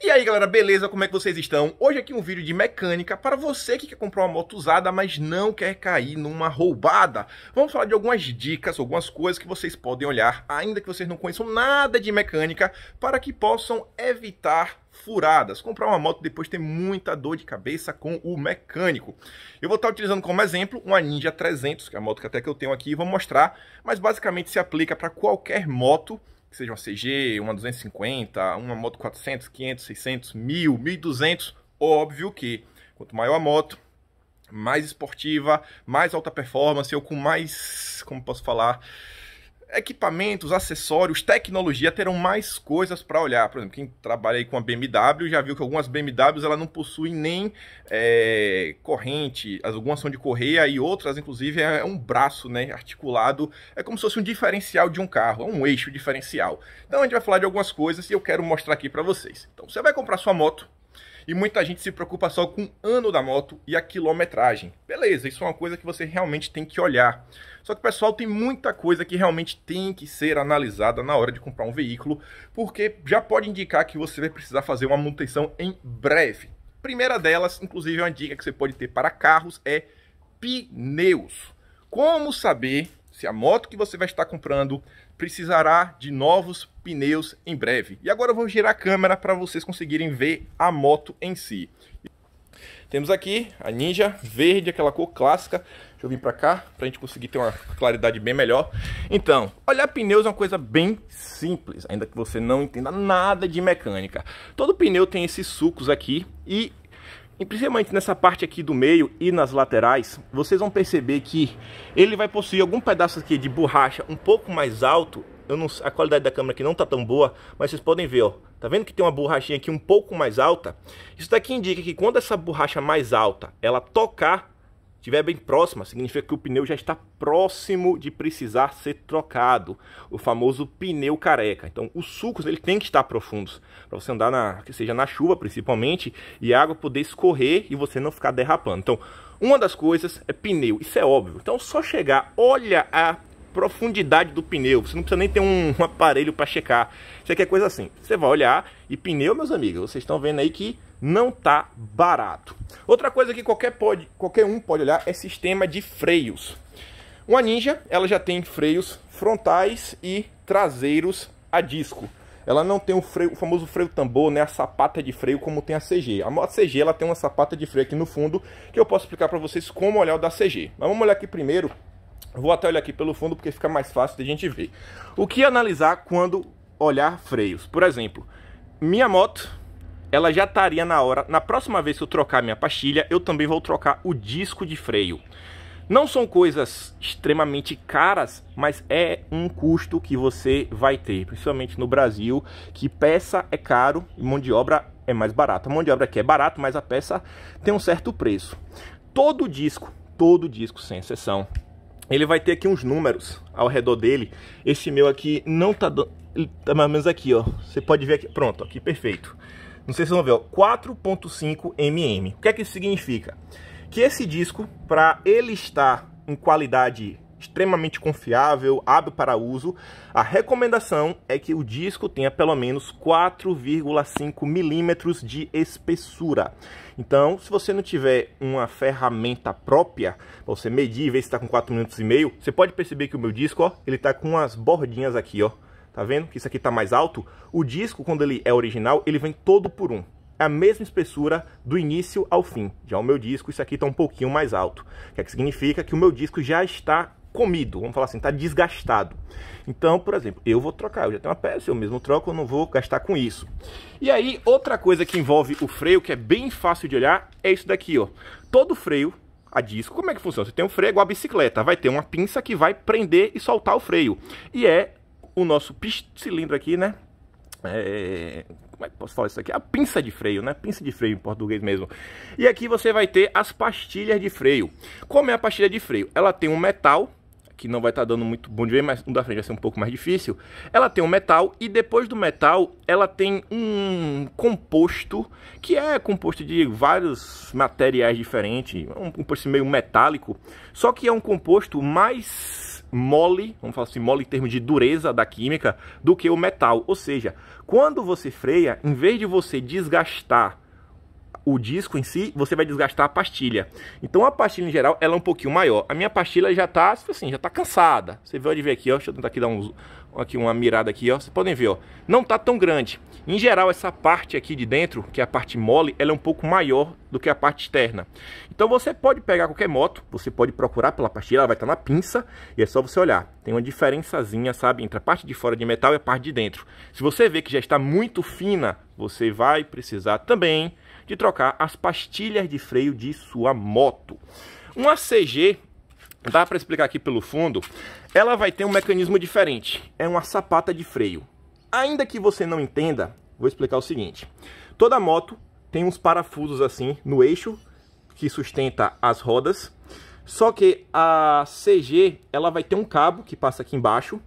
E aí galera, beleza? Como é que vocês estão? Hoje aqui um vídeo de mecânica para você que quer comprar uma moto usada, mas não quer cair numa roubada. Vamos falar de algumas dicas, algumas coisas que vocês podem olhar, ainda que vocês não conheçam nada de mecânica, para que possam evitar furadas. Comprar uma moto depois tem muita dor de cabeça com o mecânico. Eu vou estar utilizando como exemplo uma Ninja 300, que é a moto que até que eu tenho aqui, vou mostrar, mas basicamente se aplica para qualquer moto que seja uma CG, uma 250, uma moto 400, 500, 600, 1000, 1200, óbvio que quanto maior a moto, mais esportiva, mais alta performance, ou com mais, como posso falar, equipamentos, acessórios, tecnologia terão mais coisas para olhar. Por exemplo, quem trabalha aí com a BMW já viu que algumas BMWs ela não possuem nem é, corrente, algumas são de correia e outras, inclusive, é um braço né, articulado. É como se fosse um diferencial de um carro, é um eixo diferencial. Então a gente vai falar de algumas coisas e eu quero mostrar aqui para vocês. Então você vai comprar sua moto, e muita gente se preocupa só com o ano da moto e a quilometragem. Beleza, isso é uma coisa que você realmente tem que olhar. Só que, pessoal, tem muita coisa que realmente tem que ser analisada na hora de comprar um veículo, porque já pode indicar que você vai precisar fazer uma manutenção em breve. Primeira delas, inclusive, é uma dica que você pode ter para carros é pneus. Como saber se a moto que você vai estar comprando precisará de novos pneus em breve. E agora eu vou girar a câmera para vocês conseguirem ver a moto em si. Temos aqui a Ninja verde, aquela cor clássica. Deixa eu vir para cá para a gente conseguir ter uma claridade bem melhor. Então, olhar pneus é uma coisa bem simples, ainda que você não entenda nada de mecânica. Todo pneu tem esses sucos aqui e e principalmente nessa parte aqui do meio e nas laterais, vocês vão perceber que ele vai possuir algum pedaço aqui de borracha um pouco mais alto. Não, a qualidade da câmera aqui não tá tão boa, mas vocês podem ver, ó. Tá vendo que tem uma borrachinha aqui um pouco mais alta? Isso daqui indica que quando essa borracha mais alta, ela tocar estiver bem próxima, significa que o pneu já está próximo de precisar ser trocado, o famoso pneu careca. Então, os sulcos ele tem que estar profundos para você andar na, que seja na chuva principalmente, e a água poder escorrer e você não ficar derrapando. Então, uma das coisas é pneu, isso é óbvio. Então, só chegar, olha a profundidade do pneu. Você não precisa nem ter um, um aparelho para checar. Isso aqui é coisa assim. Você vai olhar e pneu, meus amigos, vocês estão vendo aí que não tá barato. Outra coisa que qualquer, pode, qualquer um pode olhar é sistema de freios. Uma Ninja, ela já tem freios frontais e traseiros a disco. Ela não tem o, freio, o famoso freio tambor, né, a sapata de freio como tem a CG. A CG ela tem uma sapata de freio aqui no fundo, que eu posso explicar para vocês como olhar o da CG. Mas vamos olhar aqui primeiro. Vou até olhar aqui pelo fundo porque fica mais fácil de a gente ver. O que analisar quando olhar freios? Por exemplo, minha moto ela já estaria na hora. Na próxima vez que eu trocar minha pastilha, eu também vou trocar o disco de freio. Não são coisas extremamente caras, mas é um custo que você vai ter, principalmente no Brasil, que peça é caro e mão de obra é mais barata. A mão de obra aqui é barato, mas a peça tem um certo preço. Todo disco, todo disco, sem exceção, ele vai ter aqui uns números ao redor dele. Esse meu aqui não tá, do... tá mais ou menos aqui, ó. Você pode ver aqui, pronto, aqui perfeito. Não sei se vocês vão ver, ó, 4.5 mm. O que é que isso significa? Que esse disco, para ele estar em qualidade extremamente confiável, hábil para uso, a recomendação é que o disco tenha pelo menos 4,5 milímetros de espessura. Então, se você não tiver uma ferramenta própria para você medir e ver se está com 4 minutos e meio, você pode perceber que o meu disco, ó, ele está com as bordinhas aqui, ó, Tá vendo que isso aqui tá mais alto? O disco, quando ele é original, ele vem todo por um. É a mesma espessura do início ao fim. Já o meu disco, isso aqui tá um pouquinho mais alto. O que, é que significa? Que o meu disco já está comido, vamos falar assim, está desgastado. Então, por exemplo, eu vou trocar, eu já tenho uma peça, eu mesmo troco, eu não vou gastar com isso. E aí, outra coisa que envolve o freio, que é bem fácil de olhar, é isso daqui, ó. Todo freio a disco, como é que funciona? Você tem um freio igual a bicicleta, vai ter uma pinça que vai prender e soltar o freio. E é o nosso cilindro aqui, né? É, como é que posso falar isso aqui? A pinça de freio, né? Pinça de freio em português mesmo. E aqui você vai ter as pastilhas de freio. Como é a pastilha de freio? Ela tem um metal, que não vai estar tá dando muito bom de ver, mas um da frente vai ser um pouco mais difícil. Ela tem um metal e depois do metal ela tem um composto que é composto de vários materiais diferentes, um composto meio metálico, só que é um composto mais mole, vamos falar assim, mole em termos de dureza da química, do que o metal. Ou seja, quando você freia, em vez de você desgastar o disco em si, você vai desgastar a pastilha. Então a pastilha em geral, ela é um pouquinho maior. A minha pastilha já tá, tipo assim, já tá cansada. Você pode ver aqui, ó, deixa eu tentar aqui dar uns, aqui uma mirada aqui, ó. Vocês podem ver, ó. Não tá tão grande. Em geral, essa parte aqui de dentro, que é a parte mole, ela é um pouco maior do que a parte externa. Então você pode pegar qualquer moto, você pode procurar pela pastilha, ela vai estar tá na pinça, e é só você olhar. Tem uma diferençazinha, sabe, entre a parte de fora de metal e a parte de dentro. Se você vê que já está muito fina, você vai precisar também de trocar as pastilhas de freio de sua moto. Uma CG, dá para explicar aqui pelo fundo, ela vai ter um mecanismo diferente. É uma sapata de freio. Ainda que você não entenda, vou explicar o seguinte. Toda moto tem uns parafusos assim no eixo que sustenta as rodas. Só que a CG, ela vai ter um cabo que passa aqui embaixo.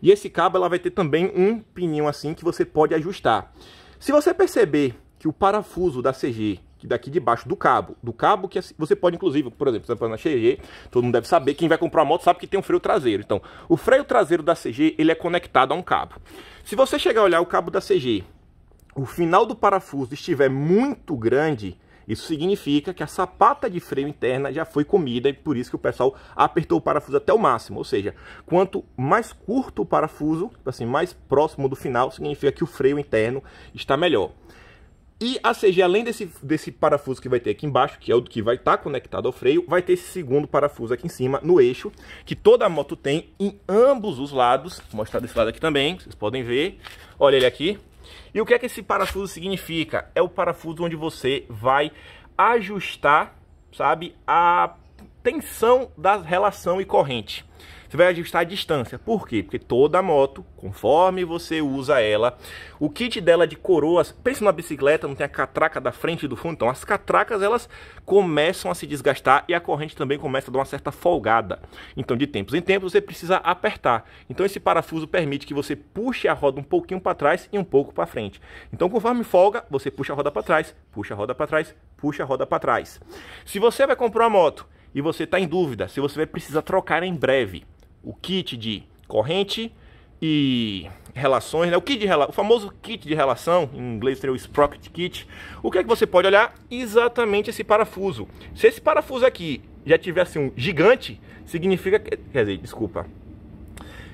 E esse cabo, ela vai ter também um pininho assim que você pode ajustar. Se você perceber que o parafuso da CG, que daqui debaixo do cabo, do cabo que é assim, você pode inclusive, por exemplo, você vai na CG, todo mundo deve saber, quem vai comprar uma moto sabe que tem um freio traseiro. Então, o freio traseiro da CG, ele é conectado a um cabo. Se você chegar a olhar o cabo da CG, o final do parafuso estiver muito grande, isso significa que a sapata de freio interna já foi comida e por isso que o pessoal apertou o parafuso até o máximo. Ou seja, quanto mais curto o parafuso, assim, mais próximo do final, significa que o freio interno está melhor. E a CG, além desse, desse parafuso que vai ter aqui embaixo, que é o que vai estar tá conectado ao freio, vai ter esse segundo parafuso aqui em cima, no eixo, que toda a moto tem em ambos os lados. Vou mostrar desse lado aqui também, vocês podem ver. Olha ele aqui. E o que é que esse parafuso significa? É o parafuso onde você vai ajustar, sabe, a tensão da relação e corrente. Você vai ajustar a distância. Por quê? Porque toda moto, conforme você usa ela, o kit dela de coroas, pensa numa bicicleta, não tem a catraca da frente e do fundo, então as catracas elas começam a se desgastar e a corrente também começa a dar uma certa folgada. Então, de tempos em tempos você precisa apertar. Então, esse parafuso permite que você puxe a roda um pouquinho para trás e um pouco para frente. Então, conforme folga, você puxa a roda para trás, puxa a roda para trás, puxa a roda para trás. Se você vai comprar uma moto e você está em dúvida se você vai precisar trocar em breve o kit de corrente e relações, né? o, kit de, o famoso kit de relação, em inglês seria o sprocket kit, o que é que você pode olhar? Exatamente esse parafuso. Se esse parafuso aqui já tivesse um gigante, significa que, quer dizer, desculpa,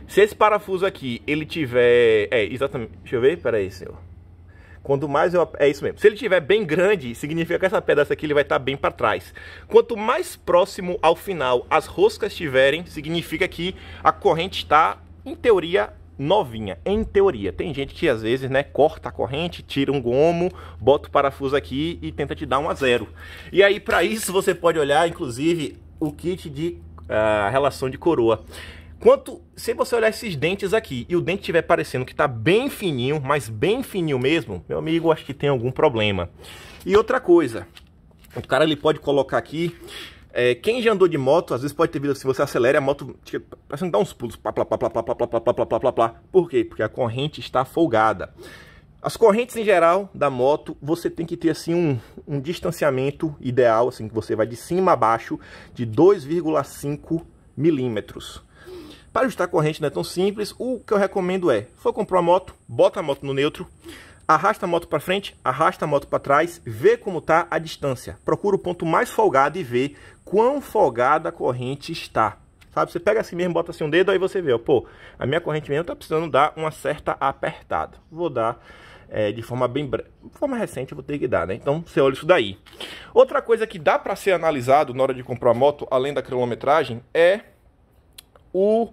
se esse parafuso aqui, ele tiver, é, exatamente, deixa eu ver, peraí, senhor, Quanto mais eu... É isso mesmo. Se ele estiver bem grande, significa que essa pedra aqui ele vai estar tá bem para trás. Quanto mais próximo ao final as roscas estiverem, significa que a corrente está, em teoria, novinha, em teoria. Tem gente que às vezes, né, corta a corrente, tira um gomo, bota o parafuso aqui e tenta te dar um a zero. E aí para isso você pode olhar inclusive o kit de uh, relação de coroa. Quanto se você olhar esses dentes aqui e o dente estiver parecendo que está bem fininho, mas bem fininho mesmo, meu amigo, acho que tem algum problema. E outra coisa, o cara ele pode colocar aqui é, quem já andou de moto, às vezes pode ter visto, se você acelera, a moto parece que dá uns pulos. Plá, plá, plá, plá, plá, plá, plá, plá, plá, plá, plá, plá. Por quê? Porque a corrente está folgada. As correntes em geral da moto, você tem que ter assim um, um distanciamento ideal, assim que você vai de cima a baixo de 2,5 milímetros. Para ajustar a corrente não é tão simples, o que eu recomendo é, for comprar a moto, bota a moto no neutro, arrasta a moto para frente, arrasta a moto para trás, vê como está a distância. Procura o ponto mais folgado e vê quão folgada a corrente está. Sabe, você pega assim mesmo, bota assim um dedo, aí você vê, ó, pô, a minha corrente mesmo está precisando dar uma certa apertada. Vou dar é, de forma bem bre... de forma recente eu vou ter que dar, né? Então você olha isso daí. Outra coisa que dá para ser analisado na hora de comprar a moto, além da quilometragem, é o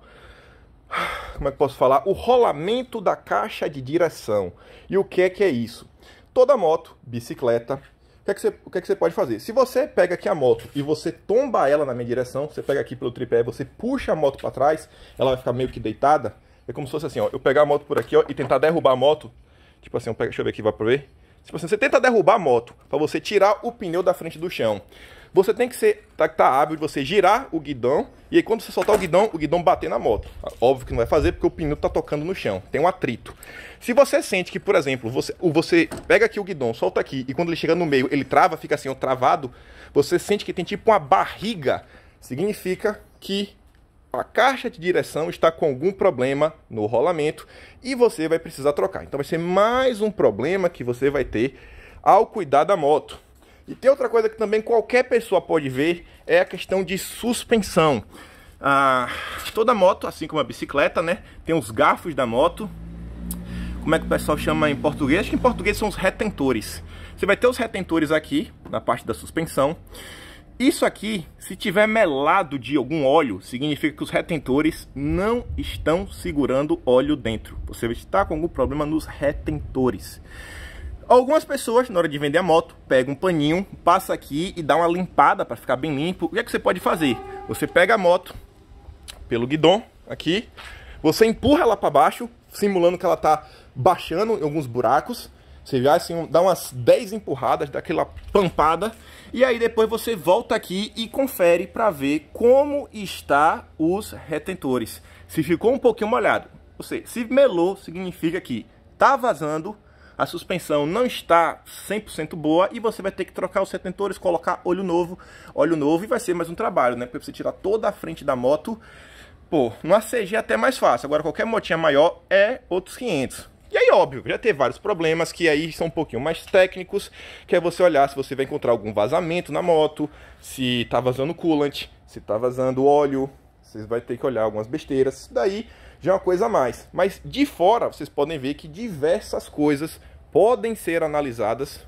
como é que posso falar? O rolamento da caixa de direção. E o que é que é isso? Toda moto, bicicleta, o que, é que você, o que, é que você pode fazer? Se você pega aqui a moto e você tomba ela na minha direção, você pega aqui pelo tripé, você puxa a moto para trás, ela vai ficar meio que deitada. É como se fosse assim, ó. Eu pegar a moto por aqui, ó, e tentar derrubar a moto. Tipo assim, eu pego, deixa eu ver aqui, vai pra ver. Tipo assim, você tenta derrubar a moto para você tirar o pneu da frente do chão. Você tem que ser, tá, tá hábil de você girar o guidão e aí quando você soltar o guidão, o guidão bater na moto. Ah, óbvio que não vai fazer porque o pneu tá tocando no chão, tem um atrito. Se você sente que, por exemplo, você, você pega aqui o guidão, solta aqui e quando ele chega no meio, ele trava, fica assim, ó, travado, você sente que tem tipo uma barriga, significa que a caixa de direção está com algum problema no rolamento e você vai precisar trocar. Então vai ser mais um problema que você vai ter ao cuidar da moto. E tem outra coisa que também qualquer pessoa pode ver, é a questão de suspensão. Ah, toda moto, assim como a bicicleta, né, tem os garfos da moto. Como é que o pessoal chama em português? Acho que em português são os retentores. Você vai ter os retentores aqui, na parte da suspensão. Isso aqui, se tiver melado de algum óleo, significa que os retentores não estão segurando óleo dentro. Você está com algum problema nos retentores. Algumas pessoas, na hora de vender a moto, pegam um paninho, passa aqui e dá uma limpada para ficar bem limpo. O que é que você pode fazer? Você pega a moto pelo guidão aqui, você empurra ela para baixo, simulando que ela tá baixando em alguns buracos. Você já assim, dá umas 10 empurradas, dá aquela pampada. E aí depois você volta aqui e confere para ver como está os retentores. Se ficou um pouquinho molhado, ou seja, se melou, significa que tá vazando a suspensão não está 100% boa e você vai ter que trocar os retentores, colocar óleo novo, óleo novo e vai ser mais um trabalho, né? Porque você tirar toda a frente da moto, pô, numa CG é até mais fácil. Agora qualquer motinha maior é outros 500. E aí, óbvio, já ter vários problemas que aí são um pouquinho mais técnicos, que é você olhar se você vai encontrar algum vazamento na moto, se tá vazando coolant, se tá vazando óleo, vocês vão ter que olhar algumas besteiras. Daí já é uma coisa a mais. Mas de fora, vocês podem ver que diversas coisas podem ser analisadas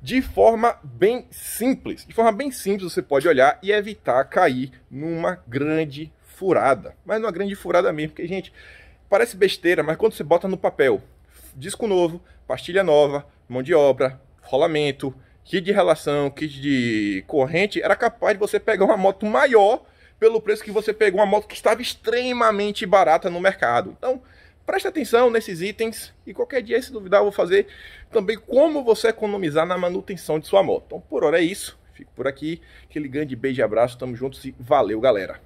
de forma bem simples. De forma bem simples, você pode olhar e evitar cair numa grande furada. Mas numa grande furada mesmo, porque, gente, parece besteira, mas quando você bota no papel disco novo, pastilha nova, mão de obra, rolamento, kit de relação, kit de corrente, era capaz de você pegar uma moto maior pelo preço que você pegou uma moto que estava extremamente barata no mercado. Então, preste atenção nesses itens e qualquer dia, se duvidar, eu vou fazer também como você economizar na manutenção de sua moto. Então, por hora é isso. Fico por aqui. Aquele grande beijo e abraço. Tamo juntos e valeu, galera.